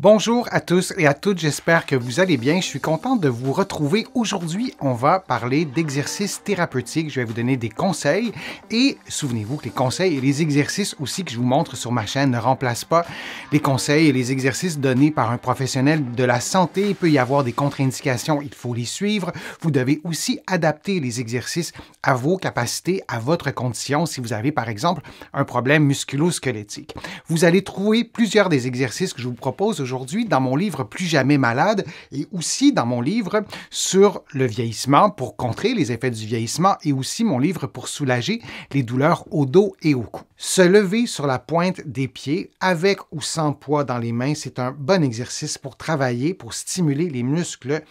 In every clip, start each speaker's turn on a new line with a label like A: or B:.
A: Bonjour à tous et à toutes, j'espère que vous allez bien. Je suis content de vous retrouver. Aujourd'hui, on va parler d'exercices thérapeutiques. Je vais vous donner des conseils et souvenez-vous que les conseils et les exercices aussi que je vous montre sur ma chaîne ne remplacent pas les conseils et les exercices donnés par un professionnel de la santé. Il peut y avoir des contre-indications, il faut les suivre. Vous devez aussi adapter les exercices à vos capacités, à votre condition si vous avez par exemple un problème musculo-squelettique. Vous allez trouver plusieurs des exercices que je vous propose aujourd'hui dans mon livre Plus jamais malade et aussi dans mon livre sur le vieillissement pour contrer les effets du vieillissement et aussi mon livre pour soulager les douleurs au dos et au cou. Se lever sur la pointe des pieds avec ou sans poids dans les mains, c'est un bon exercice pour travailler, pour stimuler les muscles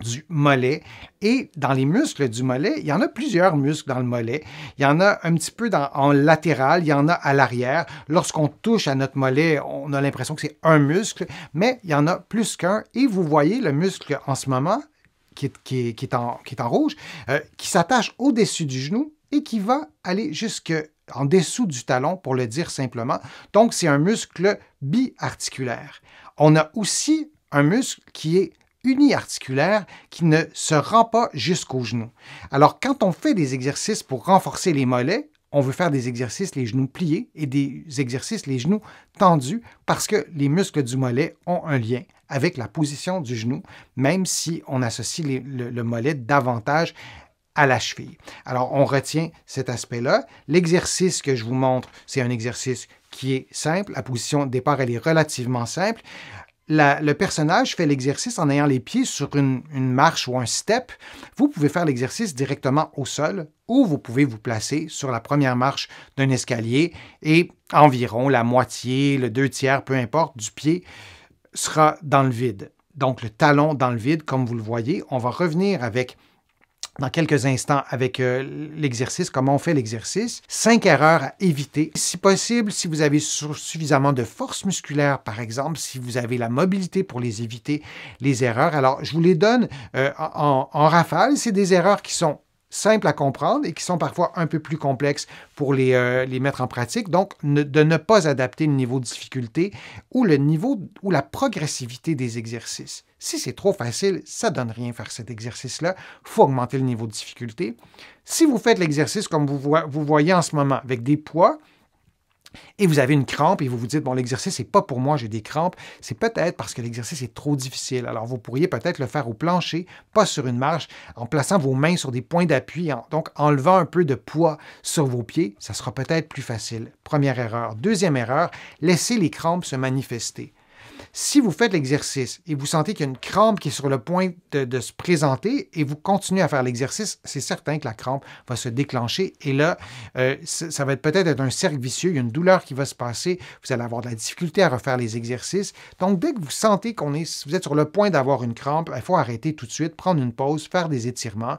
A: du mollet. Et dans les muscles du mollet, il y en a plusieurs muscles dans le mollet. Il y en a un petit peu en latéral, il y en a à l'arrière. Lorsqu'on touche à notre mollet, on a l'impression que c'est un muscle, mais il y en a plus qu'un. Et vous voyez le muscle en ce moment, qui est, qui en, qui est en, rouge, euh, qui s'attache au-dessus du genou et qui va aller jusque en dessous du talon, pour le dire simplement. Donc, c'est un muscle bi-articulaire. On a aussi un muscle qui est uni-articulaire qui ne se rend pas jusqu'au genou. Alors quand on fait des exercices pour renforcer les mollets, on veut faire des exercices les genoux pliés et des exercices les genoux tendus parce que les muscles du mollet ont un lien avec la position du genou, même si on associe le, le mollet davantage à la cheville. Alors, on retient cet aspect-là. L'exercice que je vous montre, c'est un exercice qui est simple. La position de départ, elle est relativement simple le personnage fait l'exercice en ayant les pieds sur une, une marche ou un step. Vous pouvez faire l'exercice directement au sol ou vous pouvez vous placer sur la première marche d'un escalier et environ la moitié, le deux tiers, peu importe, du pied sera dans le vide. Donc le talon dans le vide, comme vous le voyez, on va revenir avec dans quelques instants avec euh, l'exercice, comment on fait l'exercice. Cinq erreurs à éviter. Si possible, si vous avez suffisamment de force musculaire, par exemple, si vous avez la mobilité pour les éviter, les erreurs. Alors, je vous les donne euh, en rafale. C'est des erreurs qui sont simples à comprendre et qui sont parfois un peu plus complexes pour les, euh, mettre en pratique. Donc, de ne pas adapter le niveau de difficulté ou le niveau ou la progressivité des exercices. Si c'est trop facile, ça donne rien faire cet exercice-là. Il faut augmenter le niveau de difficulté. Si vous faites l'exercice comme vous, vous voyez en ce moment, avec des poids, et vous avez une crampe et vous vous dites, bon, l'exercice n'est pas pour moi, j'ai des crampes, c'est peut-être parce que l'exercice est trop difficile. Alors, vous pourriez peut-être le faire au plancher, pas sur une marche, en plaçant vos mains sur des points d'appui, en, donc enlevant un peu de poids sur vos pieds, ça sera peut-être plus facile. Première erreur. Deuxième erreur, laissez les crampes se manifester. Si vous faites l'exercice et vous sentez qu'il y a une crampe qui est sur le point de, se présenter et vous continuez à faire l'exercice, c'est certain que la crampe va se déclencher et là, euh, ça va peut-être être un cercle vicieux. Il y a une douleur qui va se passer. Vous allez avoir de la difficulté à refaire les exercices. Donc, dès que vous sentez qu'on est, vous êtes sur le point d'avoir une crampe, il faut arrêter tout de suite, prendre une pause, faire des étirements,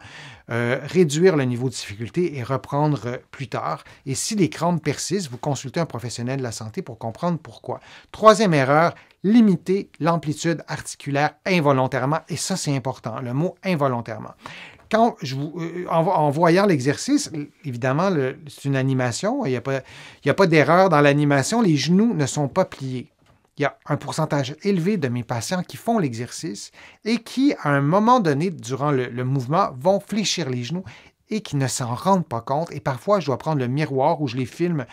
A: euh, réduire le niveau de difficulté et reprendre euh, plus tard. Et si les crampes persistent, vous consultez un professionnel de la santé pour comprendre pourquoi. Troisième erreur, limiter l'amplitude articulaire involontairement. Et ça, c'est important, le mot involontairement. Quand je vous, euh, en, voyant l'exercice, évidemment, le, c'est une animation, il n'y a pas, y a pas d'erreur dans l'animation, les genoux ne sont pas pliés. Il y a un pourcentage élevé de mes patients qui font l'exercice et qui, à un moment donné, durant le mouvement, vont fléchir les genoux et qui ne s'en rendent pas compte. Et parfois, je dois prendre le miroir où je les filme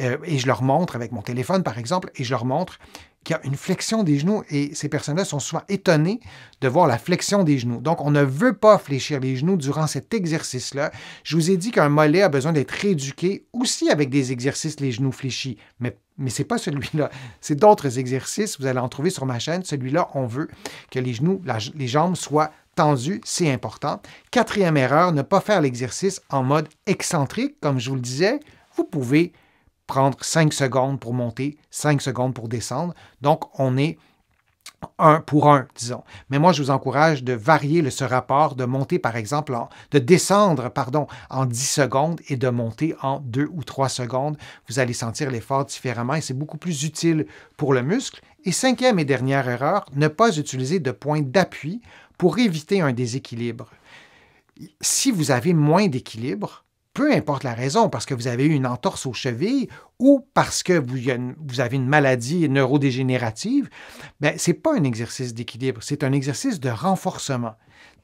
A: euh, et je leur montre avec mon téléphone, par exemple, et je leur montre qu'il y a une flexion des genoux et ces personnes-là sont souvent étonnées de voir la flexion des genoux. Donc, on ne veut pas fléchir les genoux durant cet exercice-là. Je vous ai dit qu'un mollet a besoin d'être éduqué aussi avec des exercices les genoux fléchis, mais mais ce n'est pas celui-là. C'est d'autres exercices. Vous allez en trouver sur ma chaîne. Celui-là, on veut que les genoux, les jambes soient tendues. C'est important. Quatrième erreur, ne pas faire l'exercice en mode excentrique. Comme je vous le disais, vous pouvez prendre 5 secondes pour monter, 5 secondes pour descendre. Donc, on est un pour un, disons. Mais moi, je vous encourage de varier ce rapport, de monter, par exemple, de descendre, pardon, en 10 secondes et de monter en 2 ou 3 secondes. Vous allez sentir l'effort différemment et c'est beaucoup plus utile pour le muscle. Et cinquième et dernière erreur, ne pas utiliser de point d'appui pour éviter un déséquilibre. Si vous avez moins d'équilibre, peu importe la raison, parce que vous avez eu une entorse aux chevilles ou parce que vous, avez une maladie neurodégénérative, ben, ce n'est pas un exercice d'équilibre, c'est un exercice de renforcement.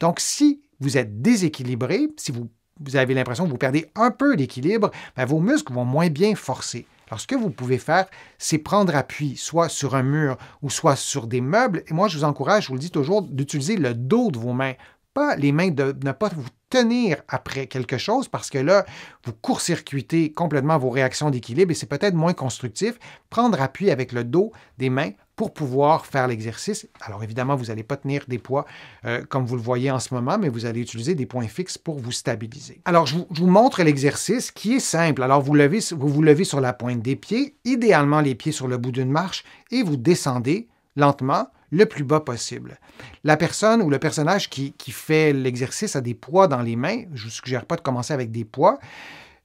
A: Donc, si vous êtes déséquilibré, si vous, vous avez l'impression que vous perdez un peu d'équilibre, ben, vos muscles vont moins bien forcer. Alors, ce que vous pouvez faire, c'est prendre appui soit sur un mur ou soit sur des meubles. Et moi, je vous encourage, je vous le dis toujours, d'utiliser le dos de vos mains pas les mains, de ne pas vous tenir après quelque chose parce que là, vous court-circuitez complètement vos réactions d'équilibre et c'est peut-être moins constructif. Prendre appui avec le dos des mains pour pouvoir faire l'exercice. Alors évidemment, vous n'allez pas tenir des poids euh, comme vous le voyez en ce moment, mais vous allez utiliser des points fixes pour vous stabiliser. Alors je vous, je vous montre l'exercice qui est simple. Alors vous, levez, vous vous levez sur la pointe des pieds, idéalement les pieds sur le bout d'une marche et vous descendez lentement le plus bas possible. La personne ou le personnage qui, fait l'exercice a des poids dans les mains. Je ne vous suggère pas de commencer avec des poids.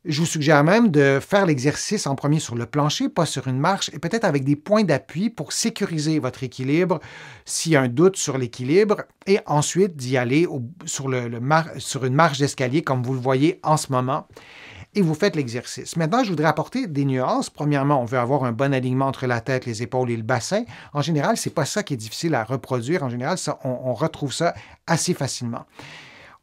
A: Je vous suggère même de faire l'exercice en premier sur le plancher, pas sur une marche, et peut-être avec des points d'appui pour sécuriser votre équilibre s'il y a un doute sur l'équilibre, et ensuite d'y aller sur, sur une marche d'escalier comme vous le voyez en ce moment et vous faites l'exercice. Maintenant, je voudrais apporter des nuances. Premièrement, on veut avoir un bon alignement entre la tête, les épaules et le bassin. En général, ce n'est pas ça qui est difficile à reproduire. En général, on, on retrouve ça assez facilement.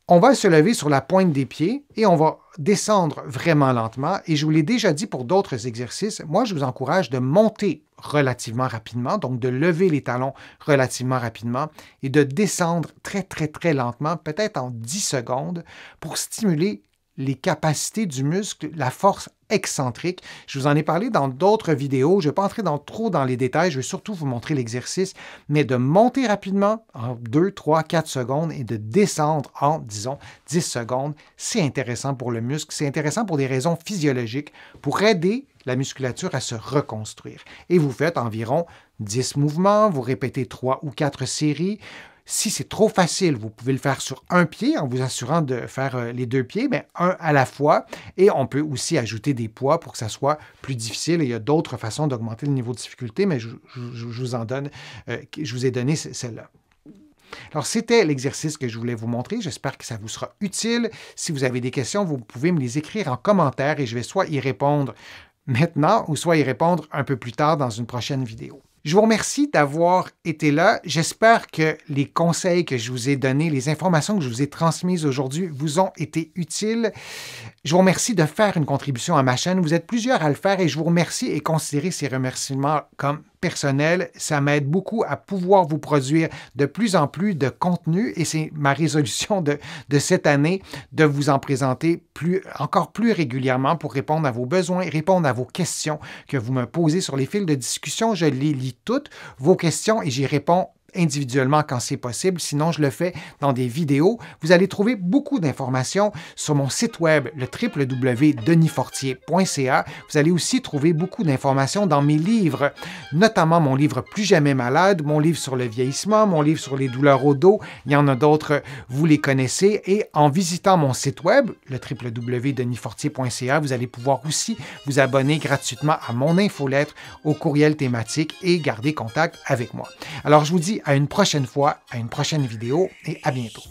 A: On va se lever sur la pointe des pieds et on va descendre vraiment lentement. Et je vous l'ai déjà dit pour d'autres exercices, moi je vous encourage de monter relativement rapidement, donc de lever les talons relativement rapidement et de descendre très très très lentement, peut-être en 10 secondes, pour stimuler les capacités du muscle, la force excentrique. Je vous en ai parlé dans d'autres vidéos. Je ne vais pas entrer dans, trop dans les détails. Je vais surtout vous montrer l'exercice, mais de monter rapidement en 2, 3, 4 secondes et de descendre en, disons, 10 secondes, c'est intéressant pour le muscle. C'est intéressant pour des raisons physiologiques, pour aider la musculature à se reconstruire. Et vous faites environ 10 mouvements, vous répétez 3 ou 4 séries. Si c'est trop facile, vous pouvez le faire sur un pied en vous assurant de faire euh, les deux pieds, mais un à la fois. Et on peut aussi ajouter des poids pour que ça soit plus difficile. il y a d'autres façons d'augmenter le niveau de difficulté, mais je, vous en donne, euh, je vous ai donné celle-là. Alors, c'était l'exercice que je voulais vous montrer. J'espère que ça vous sera utile. Si vous avez des questions, vous pouvez me les écrire en commentaire et je vais soit y répondre maintenant ou soit y répondre un peu plus tard dans une prochaine vidéo. Je vous remercie d'avoir été là. J'espère que les conseils que je vous ai donnés, les informations que je vous ai transmises aujourd'hui vous ont été utiles. Je vous remercie de faire une contribution à ma chaîne. Vous êtes plusieurs à le faire et je vous remercie et considérez ces remerciements comme personnel, ça m'aide beaucoup à pouvoir vous produire de plus en plus de contenu et c'est ma résolution de, de, cette année de vous en présenter plus, encore plus régulièrement pour répondre à vos besoins, répondre à vos questions que vous me posez sur les fils de discussion. Je les lis toutes, vos questions, et j'y réponds individuellement quand c'est possible. Sinon, je le fais dans des vidéos. Vous allez trouver beaucoup d'informations sur mon site web, le www.denisfortier.ca. Vous allez aussi trouver beaucoup d'informations dans mes livres, notamment mon livre Plus jamais malade, mon livre sur le vieillissement, mon livre sur les douleurs au dos. Il y en a d'autres, vous les connaissez. Et en visitant mon site web, le www.denisfortier.ca, vous allez pouvoir aussi vous abonner gratuitement à mon infolettre, au courriel thématique et garder contact avec moi. Alors, je vous dis à une prochaine fois, à une prochaine vidéo et à bientôt.